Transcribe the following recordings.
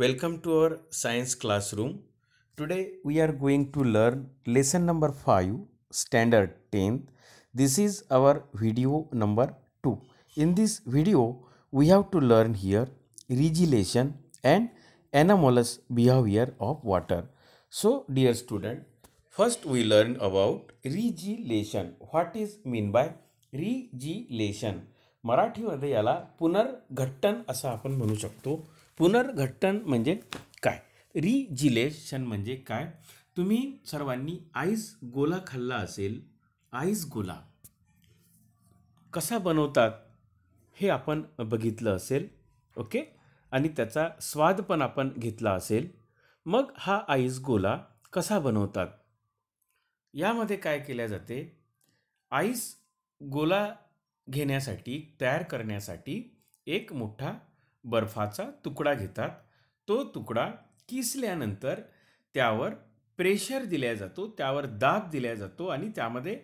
Welcome to our science classroom. Today we are going to learn lesson number 5 standard 10. This is our video number 2. In this video we have to learn here regulation and anomalous behavior of water. So dear student first we learn about regulation. What is mean by regulation? word याला पुनर्घट्टन असं आपण म्हणू शकतो पुनर्घट्टन म्हणजे काय रिजिलेशन म्हणजे काय तुम्ही सर्वांनी आईस गोला खाल्ला असेल आईस गोला कसा बनवतात हे आपण बघितलं असेल ओके आणि त्याचा स्वाद पण आपण घेतला असेल मग हा आईस गोला कसा बनवतात यामध्ये काय केल्या जाते आईस गोला घेण्यासाठी तयार करण्यासाठी एक मोठा बर्फाचा तुकडा घेतात तो तुकडा किसल्यानंतर त्यावर प्रेशर दिल्या जातो त्यावर दाब दिल्या जातो आणि त्यामध्ये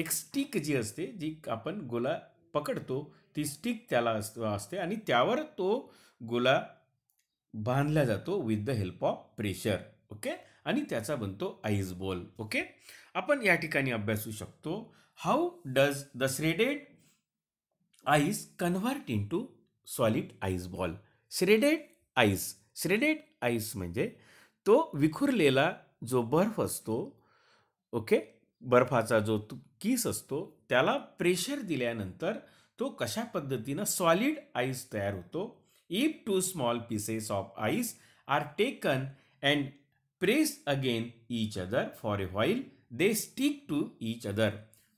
एक स्टिक जी असते जी आपण गोला पकडतो ती स्टिक त्याला असते आणि त्यावर तो गोला बांधला जातो with the help of pressure okay आणि त्याचा बनतो आईस बॉल ओके आपण या ठिकाणी अभ्यासू शकतो how does the shredded ice convert into solid ice ball shredded ice shredded ice म्हणजे तो विखुरलेला जो बर्फ असतो ओके बर्फाचा जो किस असतो त्याला प्रेशर दिल्यानंतर तो कशा पद्धतीनं सॉलिड आईस तयार होतो if two small pieces of ice are taken and press again each other for a while they stick to each other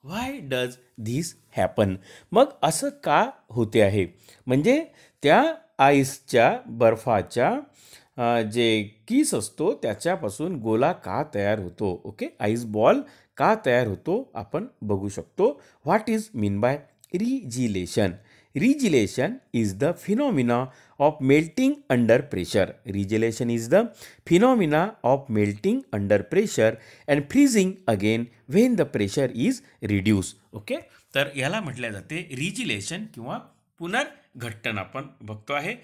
why does this happen मग असं का होते आहे म्हणजे त्या आईसच्या बर्फाच्या जे कीस असतो त्याच्यापासून गोला का तयार होतो ओके आईस बॉल का तयार होतो आपण बघू शकतो what is mean by regelation Regelation is the phenomena of melting under pressure. Regelation is the phenomena of melting under pressure and freezing again when the pressure is reduced. okay? तर याला म्हटले जाते रिजिलेशन किंवा पुनर्घट्टन आपण बघतो आहे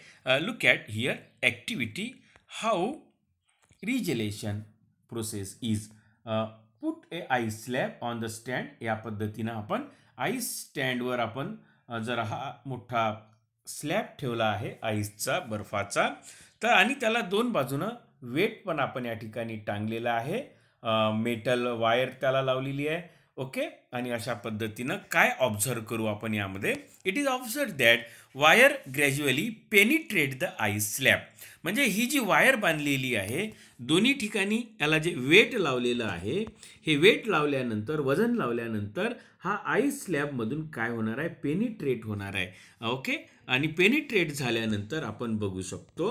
look at here activity how regelation process is put a ice slab on the stand या पद्धतीनं आपण आईस स्टँडवर आपण जर हा मोठा स्लॅब ठेवला आहे आईसचा बर्फाचा तर आणि त्याला दोन बाजूनं वेट पण आपण या ठिकाणी टांगलेला आहे मेटल वायर त्याला लावलेली आहे ओके आणि अशा पद्धतीनं काय ऑब्झर्व करू आपण यामध्ये it is observe that wire gradually penetrate the ice slab म्हणजे ही जी वायर बांधलेली आहे दोन्ही ठिकाणी याला जे वेट लावलेलं आहे हे वेट लावल्यानंतर वजन लावल्यानंतर हा आईस स्लॅबमधून काय होणार आहे पेनिट्रेट होणार आहे ओके आणि पेनिट्रेट झाल्यानंतर आपण बघू शकतो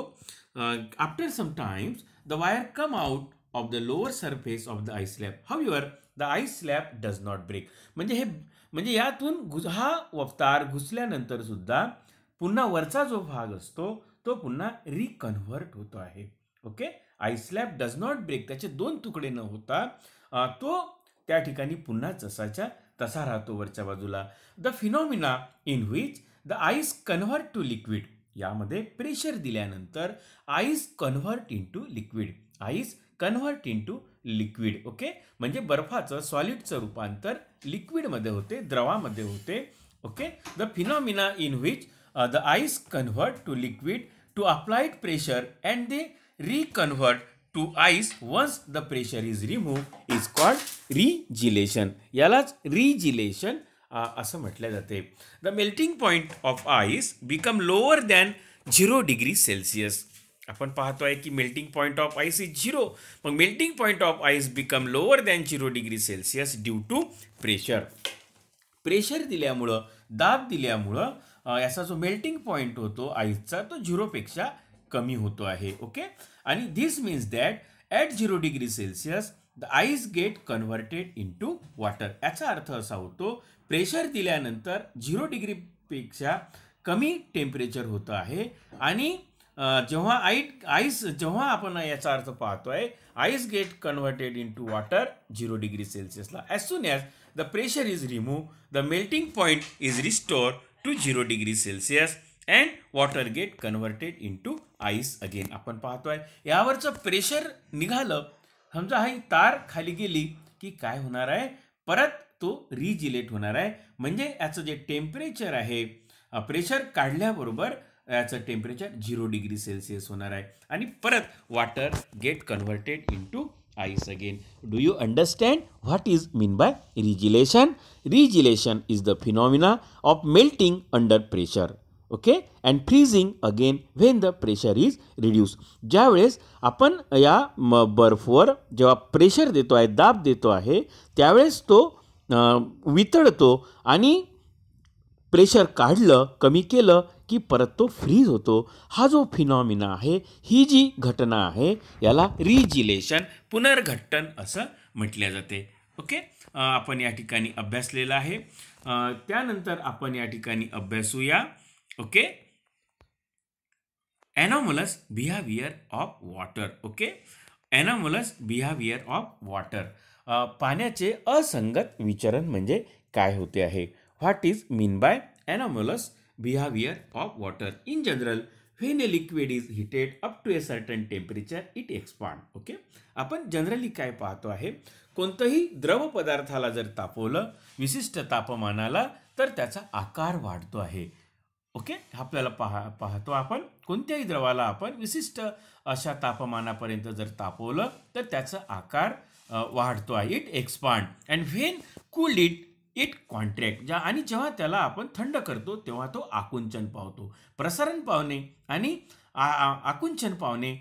after some times the wire come out of the lower surface of the ice slab however the ice slab does not break म्हणजे हे म्हणजे यातून घुस हा अवतार घुसल्यानंतर सुद्धा पुन्हा वरचा जो भाग असतो तो पुन्हा रिकन्व्हर्ट होतो आहे okay ice slab does not break त्याचे दोन तुकडे न होता तो त्या ठिकाणी पुन्हा जसाच्या तसा राहतो वरच्या बाजूला the phenomena in which the ice convert to liquid यामध्ये प्रेशर दिल्यानंतर ice convert into liquid ice convert into liquid okay म्हणजे बर्फाचं सॉलिडचं रूपांतर लिक्विडमध्ये होते द्रवामध्ये होते okay the phenomena in which the uh, the ice to liquid to to pressure pressure and they to to once the pressure is is is called regelation regelation. यालाच regelation uh, असं म्हटलं जाते the melting point of ice become lower than zero degree Celsius आपण पाहतो आहे की melting point of ice is zero मग melting point of ice become lower than zero degree Celsius due to pressure pressure दिल्यामुळं दाब दिल्यामुळं याचा जो मेल्टिंग पॉइंट होतो आईसचा तो झिरोपेक्षा कमी होतो आहे ओके आणि this means that at zero degree Celsius the ice get converted into water याचा अर्थ असा होतो प्रेशर दिल्यानंतर झिरो डिग्रीपेक्षा कमी टेम्परेचर होतं आहे आणि जेव्हा आई आईस जेव्हा आपण याचा अर्थ पाहतो आहे ice get converted in water zero degree सेल्सिअसला as soon as the pressure is remove the melting point is restore to zero degree Celsius and water get converted into ice again आपण आहे यावरचं pressure निघालं समजा ही तार खाली गेली की काय होणार आहे परत तो रिजिलेट होणार आहे म्हणजे याचं जे टेम्परेचर आहे प्रेशर काढल्याबरोबर याचं टेम्परेचर झिरो डिग्री सेल्सिअस होणार आहे आणि परत water get converted into ice again do you understand what is mean by regelation regelation is the phenomena of melting under pressure okay and freezing again when the pressure is reduce ज्यावेळेस आपण या म बर्फवर जेव्हा pressure देतो आहे दाब देतो आहे त्यावेळेस तो वितळतो आणि प्रेशर काढलं कमी केलं की परत तो फ्रीज होतो हा जो फिनॉमिना आहे ही जी घटना आहे याला रिजिलेशन पुनर्घटन असं म्हटल्या जाते ओके आपण या ठिकाणी अभ्यासलेला आहे त्यानंतर आपण या ठिकाणी अभ्यासूया okay anomalous behaviour of water okay anomalous behaviour of water पाण्याचे असंगत विचरण म्हणजे काय होते आहे what is mean by anomalous behavior of water. In general, when a liquid is heated up to a certain temperature, it expand. Okay आपण generally काय पाहतो आहे कोणतंही द्रव पदार्थाला जर तापवलं विशिष्ट तापमानाला तर त्याचा आकार वाढतो आहे ओके आपल्याला पाहा पाहतो आपण कोणत्याही द्रवाला आपण विशिष्ट अशा तापमानापर्यंत जर तापवलं तर त्याचा आकार वाढतो आहे it expand and when cooled it it contract ज्या आणि जेव्हा त्याला आपण थंड करतो तेव्हा तो आकुंचन पावतो प्रसारण पावणे आणि आकुंचन पावणे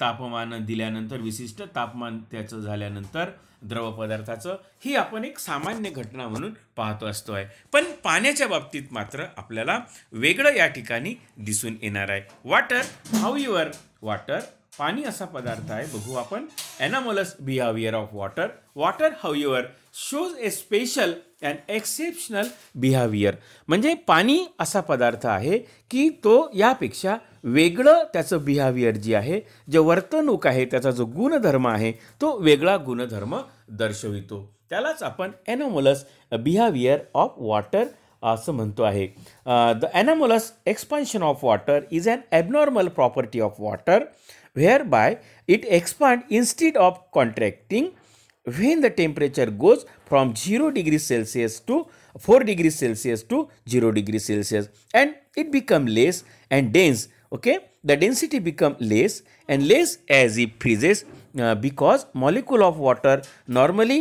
तापमान दिल्यानंतर विशिष्ट तापमान त्याचं झाल्यानंतर द्रवपदार्थाचं ही आपण एक सामान्य घटना म्हणून पाहतो असतो आहे पण पाण्याच्या बाबतीत मात्र आपल्याला वेगळं या ठिकाणी दिसून येणार आहे वॉटर हाऊ युअर वॉटर पाणी असा पदार्थ आहे बघू आपण anomalous behaviour of water water however shows a special and exceptional behaviour म्हणजे पाणी असा पदार्थ आहे की तो यापेक्षा वेगळं त्याचं बिहेवियर जी आहे जे वर्तणूक आहे त्याचा जो गुणधर्म आहे तो वेगळा गुणधर्म दर्शवितो त्यालाच आपण ॲनॉमोलस बिहेवियर ऑफ वॉटर असं म्हणतो आहे the anomalous expansion of water is an abnormal property of water whereby it expand instead of contracting when the temperature goes from 0 degree Celsius to 4 degree Celsius to 0 degree Celsius and it become less and dense okay the density become less and less as it freezes uh, because molecule of water normally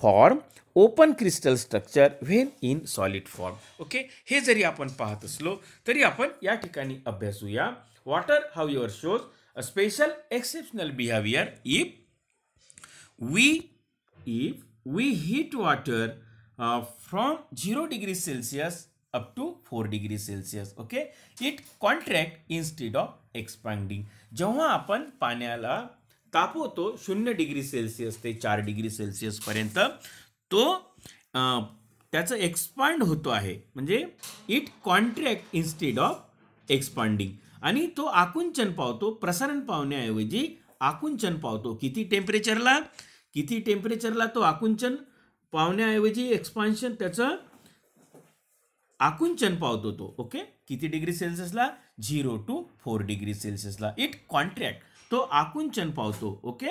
form open crystal structure when in solid form. Okay, हे जरी आपण पाहत असलो तरी आपण या ठिकाणी अभ्यासूया water however shows a special exceptional behaviour. If we if we heat water uh, from 0 degree Celsius up to 4 degree Celsius. Okay. It contract instead of expanding. जेव्हा आपण पाण्याला तापवतो शून्य डिग्री सेल्सिअस ते चार डिग्री सेल्सिअसपर्यंत तो त्याचं एक्सपांड होतो आहे म्हणजे it contract instead of expanding आणि तो आकुंचन पावतो प्रसारण पावण्याऐवजी आकुंचन पावतो किती टेम्परेचरला किती टेम्परेचरला तो आकुंचन पावण्याऐवजी एक्सपान्शन त्याचं आकुंचन पावतो तो ओके किती डिग्री सेल्सिअसला झिरो टू फोर डिग्री सेल्सिअसला इट कॉन्ट्रॅक्ट तो आकुंचन पावतो okay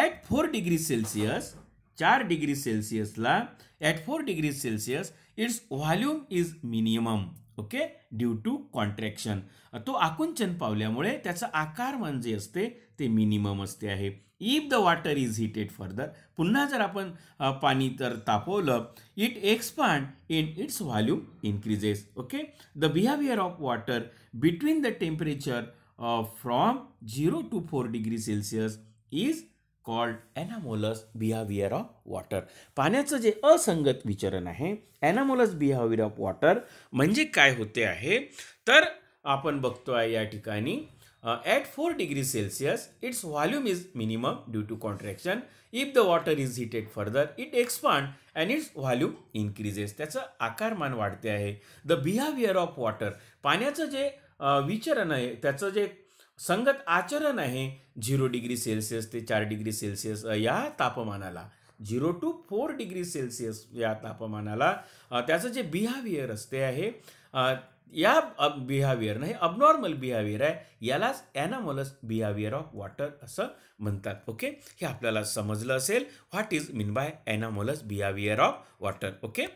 at four degree Celsius चार डिग्री सेल्सिअसला at four degree Celsius its volume is minimum okay due to contraction तो आकुंचन पावल्यामुळे त्याचा आकार म्हणजे असते ते मिनिमम असते आहे if the water is heated further पुन्हा जर आपण पाणी तर तापवलं it expand in its volume increases okay the behaviour of water between the temperature from zero to four degree Celsius is called anomalous behaviour of water पाण्याचं जे असंगत विचरण आहे ॲनामोलस बिहेवियर ऑफ वॉटर म्हणजे काय होते आहे तर आपण बघतो आहे या ठिकाणी at four 4 Celsius its its is minimum due to contraction if the water is is further it expand expands its its increases त्याचं आकारमान वाढते आहे द बिहेवियर ऑफ वॉटर पाण्याचं जे uh, विचरण आहे त्याचं जे संगत आचरण आहे झिरो डिग्री सेल्सिअस ते चार डिग्री सेल्सिअस uh, या तापमानाला zero to four degree Celsius या तापमानाला uh, त्याचं जे बिहेवियर असते आहे या अब बिहावियरनं हे अबनॉर्मल बिहेवियर आहे यालाच ॲनामॉलस बिहेवियर ऑफ वॉटर असं म्हणतात ओके हे आपल्याला समजलं असेल what is mean by anomalous behaviour of water okay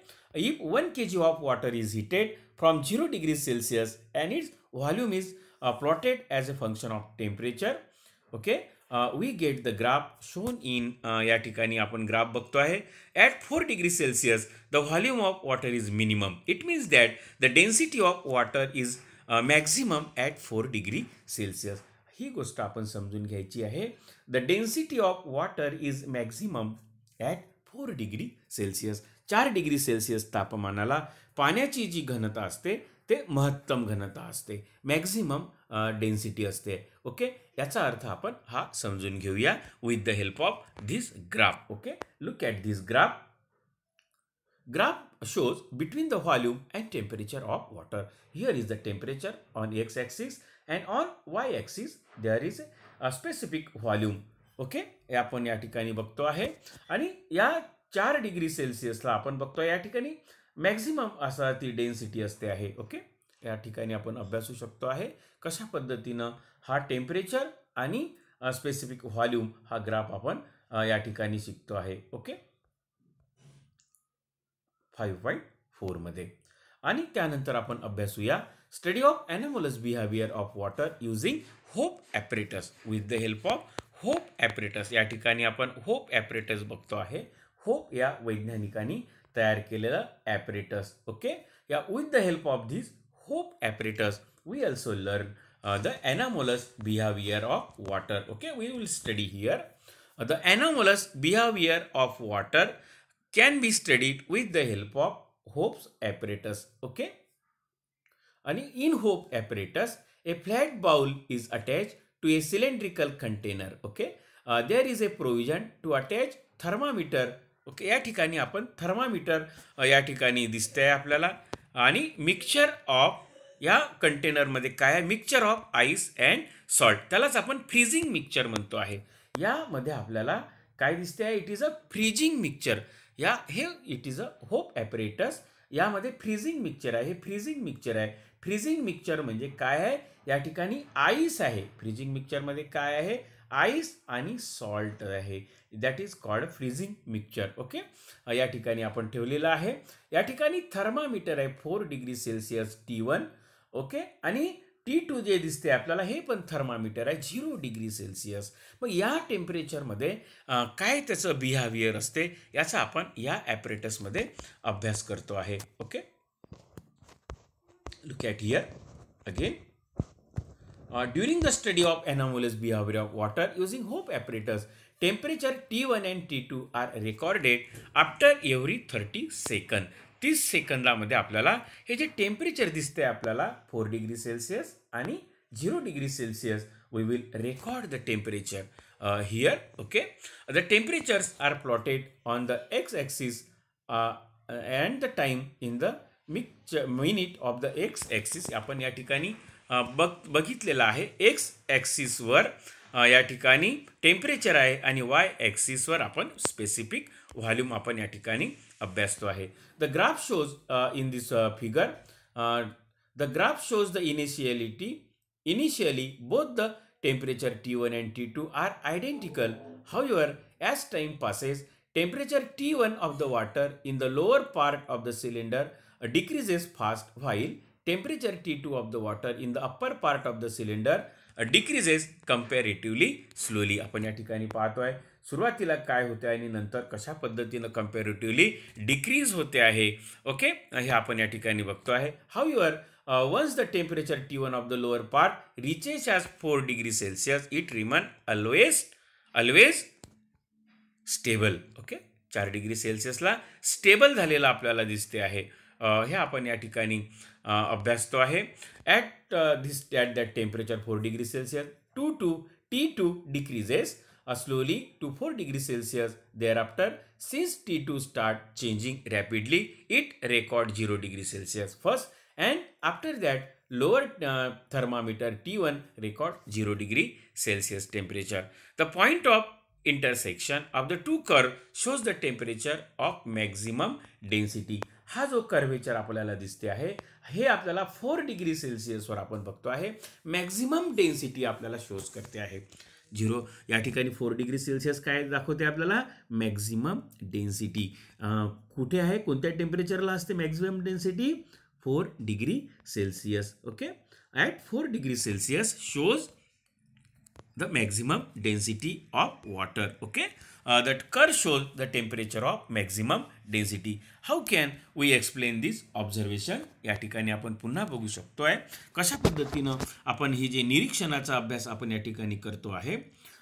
if one K G of water is heated from zero degree Celsius and its volume is plotted as a function of temperature okay we get the graph shown in या ठिकाणी आपण graph बघतो आहे at four degree Celsius the volume of water is minimum it means that the density of water is maximum at four degree Celsius ही गोष्ट आपण समजून घ्यायची आहे the density of water is maximum at four degree Celsius चार degree Celsius तापमानाला पाण्याची जी घनता असते ते महत्तम घनता असते मॅक्झिमम डेन्सिटी असते ओके याचा अर्थ आपण हा समजून घेऊया with the help of this graph okay look at this graph graph shows between the volume and temperature of water here is the temperature on X axis and on Y axis there is a specific volume okay आपण या ठिकाणी बघतो आहे आणि या चार degree सेल्सिअसला आपण बघतो या ठिकाणी मॅक्झिमम असा ती डेन्सिटी असते आहे ओके या ठिकाणी आपण अभ्यासू शकतो आहे कशा पद्धतीनं हा टेम्परेचर आणि स्पेसिफिक व्हॉल्यूम हा ग्राफ आपण या ठिकाणी शिकतो आहे ओके फाईव्ह पॉईंट फोरमध्ये आणि त्यानंतर आपण अभ्यासूया study of anomalous behaviour of water using Hope apparatus with the help of Hope apparatus या ठिकाणी आपण होप ॲपरेटस बघतो आहे होप या वैज्ञानिकांनी तयार केलेला ॲपरेटस ओके या with the help of this Hope apparatus we also learn the anomalous behaviour of water okay we will study here the anomalous behaviour of water can be studied with the help of Hope's apparatus okay आणि in Hope apparatus a flat bowl is attach to a cylindrical container okay uh, there is a provision to attach thermometer okay या ठिकाणी आपण thermometer या ठिकाणी दिसत आहे आपल्याला आणि मिक्सचर ऑफ या कंटेनरमध्ये काय आहे mixture of ice and salt त्यालाच आपण फ्रीजिंग मिक्सचर म्हणतो आहे यामध्ये आपल्याला काय दिसते आहे it is a freezing mixture या हे it is a Hope apparatus यामध्ये फ्रीजिंग मिक्सचर आहे हे फ्रीजिंग मिक्सचर आहे फ्रीजिंग मिक्सचर म्हणजे काय आहे या ठिकाणी आईस आहे फ्रीजिंग मिक्सचरमध्ये काय आहे आईस आणि सॉल्ट आहे that is called freezing mixture okay या ठिकाणी आपण ठेवलेलं आहे या ठिकाणी थर्मामीटर आहे four degree Celsius T one okay आणि टी टू जे दिसते आपल्याला हे पण थर्मामीटर आहे झिरो डिग्री सेल्सिअस मग या टेम्परेचरमध्ये काय त्याचं बिहेवियर असते याचा आपण या ॲपरेटसमध्ये अभ्यास करतो आहे okay look at here again Uh, during the study of anomalous behavior of water using hope apparatus temperature t1 and t2 are recorded after every 30 second second, la madhe aplyala he je temperature diste aplyala 4 degree celsius ani 0 degree celsius we will record the temperature uh, here okay the temperatures are plotted on the x axis uh, and the time in the minute of the x axis apan ya बघ बघितलेलं आहे x ॲक्सिसवर या ठिकाणी temperature आहे आणि Y एक्सिसवर आपण specific volume आपण या ठिकाणी अभ्यासतो आहे the graph shows in this figure the graph shows the initiality initially both the temperature T one and T two are identical however as time passes temperature T one of the water in the lower part of the cylinder decreases fast while temperature T2 of the water in the upper part of the cylinder decreases comparatively slowly आपण या ठिकाणी पाहतोय सुरुवातीला काय होते आणि नंतर कशा पद्धतीनं कम्पेरेटिव्हली डिक्रीज होते आहे ओके हे आपण या ठिकाणी बघतो आहे however once the temperature T one of the lower part reaches as four degree Celsius it remain always always stable okay चार डिग्री सेल्सिअसला स्टेबल झालेला आपल्याला दिसते आहे uh, हे आपण या ठिकाणी अभ्यास तो आहे at this at that temperature 4 degree Celsius 2 two T two decreases slowly to four degree Celsius. Thereafter, after since T two start changing rapidly it record zero degree Celsius first and after that lower uh, thermometer T1 record 0 degree Celsius temperature. The point of intersection of the two curve shows the temperature of maximum density. हा जो curvature आपल्याला दिसते आहे हे आपल्याला four degree सेल्सिअसवर आपण बघतो आहे मॅक्झिमम डेन्सिटी आपल्याला शोज करते आहे झिरो या ठिकाणी फोर डिग्री सेल्सिअस काय दाखवते आपल्याला मॅक्झिमम डेन्सिटी कुठे आहे कोणत्या टेम्परेचरला असते maximum density four degree Celsius okay at four degree Celsius shows the maximum density of water okay uh, that curve shows the temperature of maximum density how can we explain this observation या ठिकाणी आपण पुन्हा बघू शकतो आहे कशा पद्धतीनं आपण ही जे निरीक्षणाचा अभ्यास आपण या ठिकाणी करतो आहे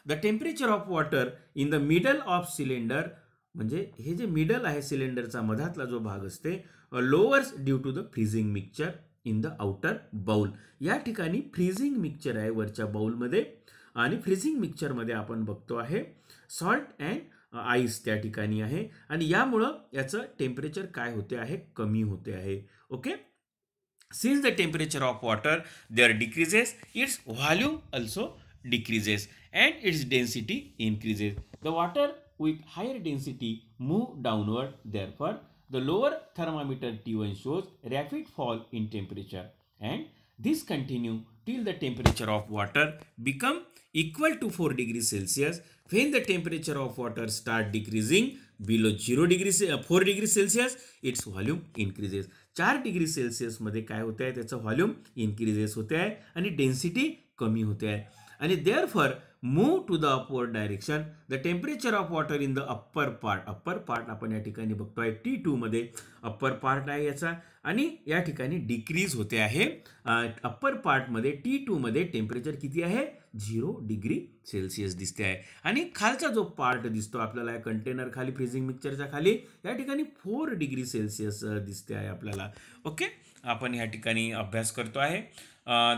the temperature of water in the middle of cylinder म्हणजे हे जे मिडल आहे सिलेंडरचा मधातला जो भाग असते lowers due to the freezing mixture in the outer bowl या ठिकाणी फ्रीझिंग मिक्सचर आहे वरच्या बाउलमध्ये आणि फ्रिझिंग मिक्सचरमध्ये आपण बघतो आहे सॉल्ट अँड आईस त्या ठिकाणी आहे आणि यामुळं याचं टेम्परेचर काय होते आहे कमी होते आहे okay since the temperature of water they decreases its volume also decreases and its density increases the water with higher density move downward therefore the lower thermometer T one shows rapid fall in temperature and this continue till the temperature of water become equal to 4 degree Celsius when the temperature of water start decreasing below 0 degree 4 uh, degree Celsius its volume increases. चार degree सेल्सिअसमध्ये काय होत आहे त्याचं volume increases होते आहे आणि density कमी होते आहे आणि therefore move to the upward direction the temperature of water in the upper part upper part आपण या ठिकाणी बघतो आहे टी टूमध्ये अप्पर पार्ट आहे याचा आणि या ठिकाणी डिक्रीज होते आहे अप्पर पार्टमध्ये टी टूमध्ये टेम्परेचर किती आहे झिरो डिग्री सेल्सिअस दिसते आहे आणि खालचा जो पार्ट दिसतो आपल्याला या कंटेनर खाली फ्रीजिंग मिक्सरच्या खाली या ठिकाणी फोर डिग्री सेल्सिअस दिसते आहे आपल्याला ओके आपण ह्या ठिकाणी अभ्यास करतो आहे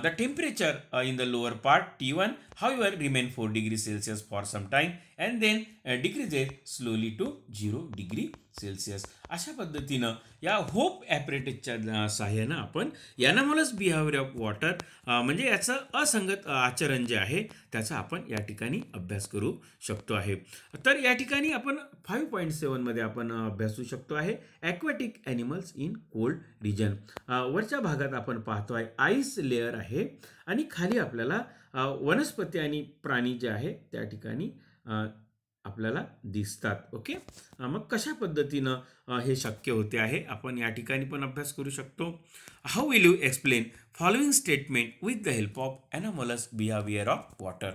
the temperature in the lower part T one have remain four degree Celsius for some time and then decreases slowly to zero degree Celsius अशा पद्धतीनं या होप ॲपरेटेजच्या सहाय्यानं आपण यानामोलस बिहेवियर ऑफ वॉटर म्हणजे याचं असंगत आचरण जे आहे त्याचा आपण या ठिकाणी अभ्यास करू शकतो आहे तर या ठिकाणी आपण फाईव्ह पॉईंट सेवनमध्ये आपण अभ्यासू शकतो आहे aquatic animals in cold region वरच्या भागात आपण पाहतो आहे आईस लेअर आहे आणि खाली आपल्याला वनस्पती आणि प्राणी जे आहे त्या ठिकाणी आपल्याला दिसतात ओके मग कशा पद्धतीनं हे शक्य होते आहे आपण या ठिकाणी पण अभ्यास करू शकतो how will you explain following statement with the help of anomalous behaviour of water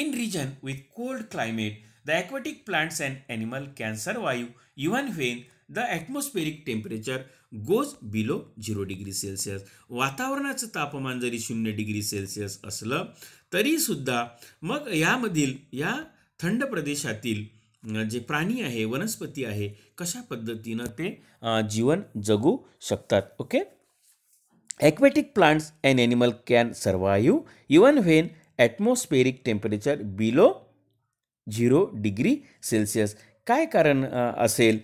in region with cold climate the aquatic plants and animal can वायू even when the atmospheric temperature goes below zero degree Celsius वातावरणाचं तापमान जरी शून्य degree Celsius असलं तरीसुद्धा मग यामधील या थंड प्रदेशातील जे प्राणी आहे वनस्पती आहे कशा पद्धतीनं ते जीवन जगू शकतात okay aquatic plants and animal can survive even when atmospheric temperature below zero degree Celsius काय कारण असेल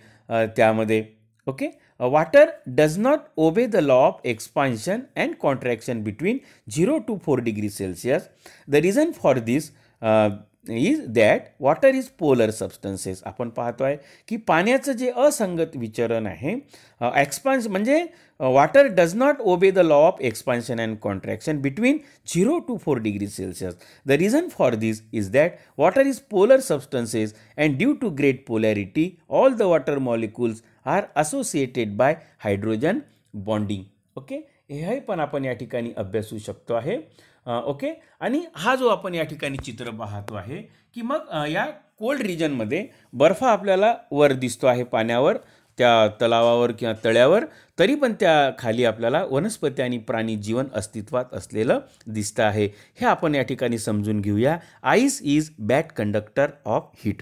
त्यामध्ये okay water does not obey the law of expansion and contraction between zero to four degree Celsius the reason for this is that water is polar substances आपण पाहतो आहे की पाण्याचं जे असंगत विचरण आहे एक्सपान्स म्हणजे water does not obey the law of expansion and contraction between zero to four degree Celsius the reason for this is that water is polar substances and due to great polarity all the water molecules are associated by hydrogen bonding okay हे पण आपण या ठिकाणी अभ्यासू शकतो आहे okay आणि हा जो आपण या ठिकाणी चित्र पाहतो आहे की मग या कोल्ड रिजनमध्ये बर्फा आपल्याला वर दिसतो आहे पाण्यावर त्या तलावावर किंवा तळ्यावर तरी पण त्या खाली आपल्याला वनस्पती आणि प्राणी जीवन अस्तित्वात असलेलं दिसतं आहे हे आपण या ठिकाणी समजून घेऊया ice is bad conductor of heat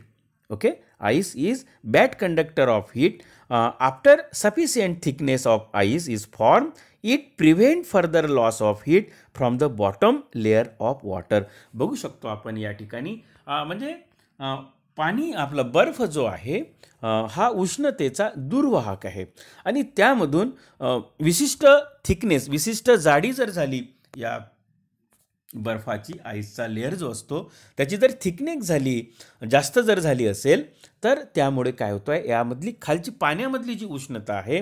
okay ice is bad conductor of heat after sufficient thickness of ice is form it prevent further loss of heat from the bottom layer of water बघू शकतो आपण या ठिकाणी म्हणजे पाणी आपला बर्फ जो आहे हा उष्णतेचा दुर्वाहक आहे आणि त्यामधून विशिष्ट थिकनेस विशिष्ट जाडी जर झाली या बर्फाची आईसचा लेअर जो असतो त्याची जर थिकनेस झाली जास्त जर झाली असेल तर त्यामुळे काय होतं आहे यामधली खालची पाण्यामधली जी उष्णता आहे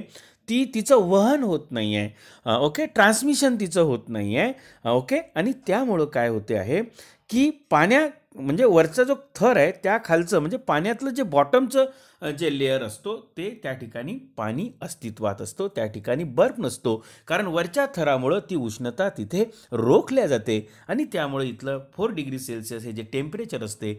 ती तिचं वहन होत नाही आहे ओके ट्रान्समिशन तिचं होत नाही आहे ओके आणि त्यामुळं काय होते आहे की पाण्या म्हणजे वरचा जो थर आहे त्या खालचं म्हणजे पाण्यातलं जे बॉटमचं जे लेअर असतो ते त्या ठिकाणी पाणी अस्तित्वात असतो त्या ठिकाणी बर्फ नसतो कारण वरच्या थरामुळं ती उष्णता तिथे रोखल्या जाते आणि त्यामुळे इथलं फोर डिग्री सेल्सिअस हे जे टेम्परेचर असते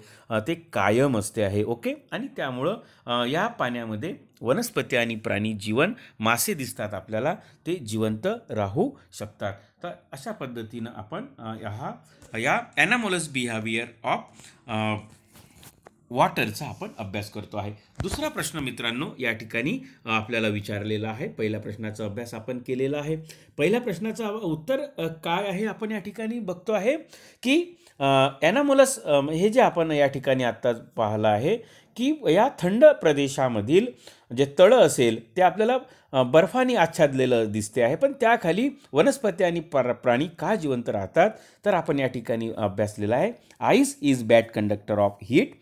ते कायम असते आहे ओके आणि त्यामुळं या पाण्यामध्ये वनस्पती आणि प्राणी जीवन मासे दिसतात आपल्याला ते जिवंत राहू शकतात तर अशा पद्धतीनं आपण हा या ॲनामोलस बिहेवियर ऑफ वॉटरचा आपण अभ्यास करतो आहे दुसरा प्रश्न मित्रांनो या ठिकाणी आपल्याला विचारलेला आहे पहिल्या प्रश्नाचा अभ्यास आपण केलेला आहे पहिल्या प्रश्नाचं उत्तर काय आहे आपण या ठिकाणी बघतो आहे की ॲनामोलस हे जे आपण या ठिकाणी आत्ता पाहिलं आहे की या थंड प्रदेशामधील जे तळं असेल ते आपल्याला बर्फाने आच्छादलेलं दिसते आहे पण त्याखाली वनस्पती आणि प्राणी का जिवंत राहतात तर आपण या ठिकाणी अभ्यासलेला आहे ice is bad conductor of heat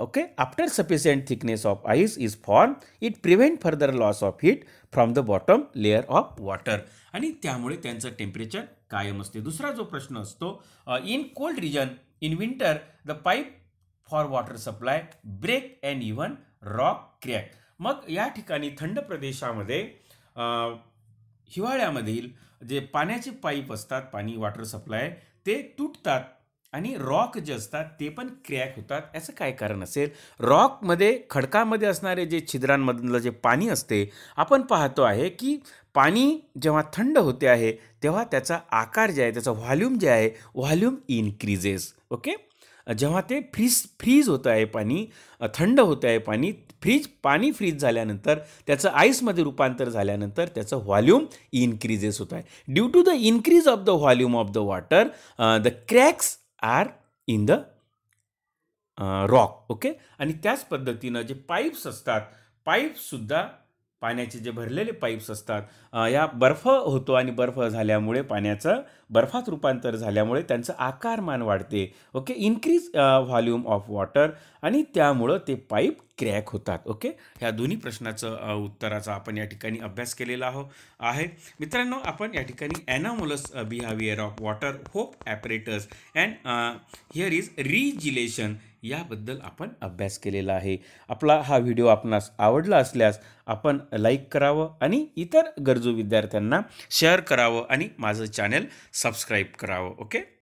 okay after sufficient thickness of ice is form it prevent further loss of heat from the bottom layer of water आणि त्यामुळे त्यांचं टेम्परेचर कायम असते दुसरा जो प्रश्न असतो in cold region in winter the pipe for water supply break and even rock crack मग या ठिकाणी थंड प्रदेशामध्ये हिवाळ्यामधील जे पाण्याचे पाईप असतात पाणी वॉटर सप्लाय ते तुटतात आणि रॉक जे असतात ते पण क्रॅक होतात याचं काय कारण असेल रॉकमध्ये खडकामध्ये असणारे जे छिद्रांमधलं जे पाणी असते आपण पाहतो आहे की पाणी जेव्हा थंड होते आहे तेव्हा त्याचा आकार जे आहे त्याचा व्हॉल्यूम जे आहे व्हॉल्यूम इन्क्रीजेस ओके जेव्हा ते फ्रीज फ्रीज होतं आहे पाणी थंड होतं आहे पाणी फ्रीज पाणी फ्रीज झाल्यानंतर त्याचं आईसमध्ये रूपांतर झाल्यानंतर त्याचं व्हॉल्यूम इन्क्रीजेस होत आहे due to the increase of the volume of the water the cracks are in the rock okay आणि त्याच पद्धतीनं जे पाईप्स असतात पाईपसुद्धा पाण्याचे जे भरलेले पाईप्स असतात या बर्फ होतो आणि बर्फ झाल्यामुळे पाण्याचं बर्फात रूपांतर झाल्यामुळे त्यांचं आकारमान वाढते okay increase volume of water आणि त्यामुळं ते पाईप क्रॅक होतात ओके ह्या दोन्ही प्रश्नाचं उत्तराचा आपण या ठिकाणी अभ्यास केलेला आहो आहे मित्रांनो आपण या ठिकाणी anomalous behaviour of water Hope apparatus and here is regelation याबद्दल आपण अभ्यास केलेला आहे आपला हा व्हिडिओ आपणास आवडला असल्यास आपण लाईक करावं आणि इतर गरजू विद्यार्थ्यांना शेअर करावं आणि माझं चॅनल सबस्क्राईब करावं ओके